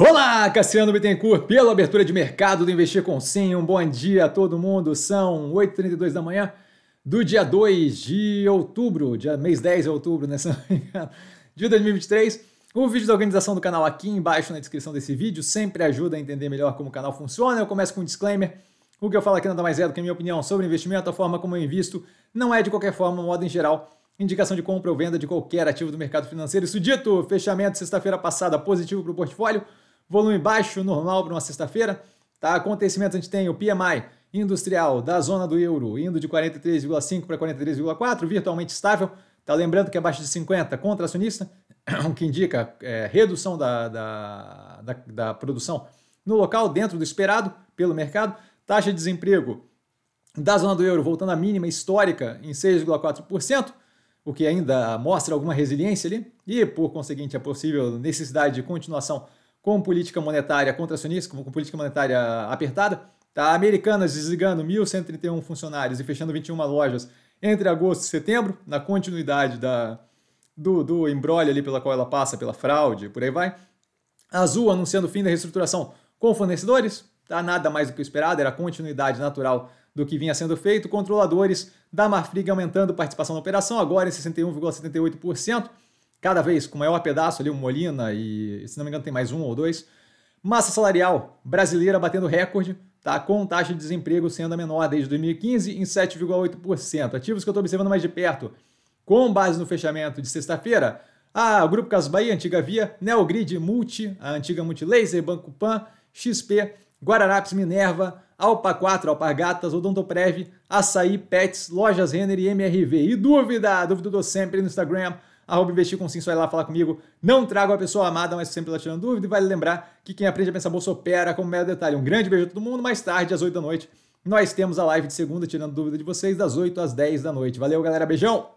Olá, Cassiano Bittencourt, pela abertura de mercado do Investir com Sim. Um bom dia a todo mundo. São 8h32 da manhã do dia 2 de outubro, dia, mês 10 de outubro, né? De 2023. O vídeo da organização do canal aqui embaixo na descrição desse vídeo sempre ajuda a entender melhor como o canal funciona. Eu começo com um disclaimer. O que eu falo aqui nada mais é do que a minha opinião sobre investimento, a forma como eu invisto não é de qualquer forma, modo em geral, indicação de compra ou venda de qualquer ativo do mercado financeiro. Isso dito, fechamento sexta-feira passada positivo para o portfólio volume baixo, normal para uma sexta-feira. Tá? Acontecimentos a gente tem o PMI industrial da zona do euro indo de 43,5 para 43,4, virtualmente estável. Tá? Lembrando que é abaixo de 50, contracionista, o que indica é, redução da, da, da, da produção no local, dentro do esperado pelo mercado. Taxa de desemprego da zona do euro voltando à mínima histórica em 6,4%, o que ainda mostra alguma resiliência ali, e por conseguinte a é possível necessidade de continuação com política monetária contracionista, com política monetária apertada, tá? Americanas desligando 1.131 funcionários e fechando 21 lojas entre agosto e setembro, na continuidade da, do, do embrolho ali pela qual ela passa, pela fraude, por aí vai. Azul anunciando o fim da reestruturação com fornecedores, tá? Nada mais do que o esperado, era a continuidade natural do que vinha sendo feito. Controladores da Marfrig aumentando participação na operação, agora em 61,78% cada vez com maior pedaço ali, o Molina e, se não me engano, tem mais um ou dois. Massa salarial brasileira batendo recorde, tá? com taxa de desemprego sendo a menor desde 2015 em 7,8%. Ativos que eu estou observando mais de perto, com base no fechamento de sexta-feira, a Grupo Casas Bahia, antiga Via, Neogrid, Multi, a antiga Multilaser, Banco Pan, XP, Guararapes, Minerva, Alpa 4, Alpargatas, Odontoprev, Açaí, Pets, Lojas Renner e MRV. E dúvida, dúvida do sempre no Instagram, arroba investir com sim, só ir lá falar comigo. Não trago a pessoa amada, mas sempre lá tirando dúvida. E vale lembrar que quem aprende a pensar bolsa opera como mero detalhe. Um grande beijo a todo mundo. Mais tarde, às 8 da noite, nós temos a live de segunda, tirando dúvida de vocês, das 8 às 10 da noite. Valeu, galera. Beijão!